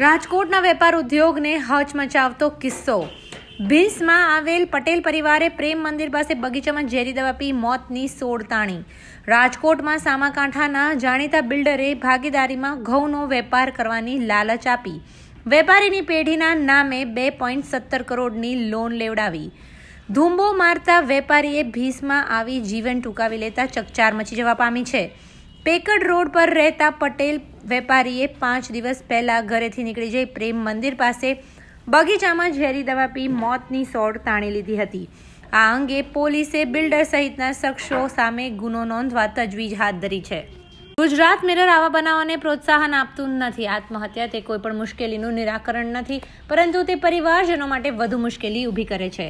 રાજકોટના વેપાર ઉદ્યોગને હચમચાવતો કિસ્સો ભીસમાં આવેલ પટેલ પરિવારે પ્રેમ મંદિર પાસે બગીચામાં ઝેરી દવા પી મોતની સોળ તાણી રાજકોટમાં સામાકાંઠાના જાણીતા બિલ્ડરે ભાગીદારીમાં ઘઉંનો વેપાર કરવાની લાલચ આપી વેપારીની પેઢીના નામે બે પોઈન્ટ સત્તર કરોડની લોન લેવડાવી ધૂંબો મારતા વેપારીએ ભીસમાં આવી જીવન ટૂંકાવી લેતા ચકચાર મચી જવા પામી છે પેકડ રોડ પર રહેતા પટેલ વેપારીએ પાંચ દિવસ પહેલાં ઘરેથી નીકળી જઈ પ્રેમ મંદિર પાસે બગીચામાં ઝેરી દવા પી મોતની સોડ તાણી લીધી હતી આ અંગે પોલીસે બિલ્ડર સહિતના શખ્સો સામે ગુનો નોંધવા તજવીજ હાથ ધરી છે ગુજરાત મિરર આવા બનાવોને પ્રોત્સાહન આપતું નથી આત્મહત્યા તે કોઈપણ મુશ્કેલીનું નિરાકરણ નથી પરંતુ તે પરિવારજનો માટે વધુ મુશ્કેલી ઊભી કરે છે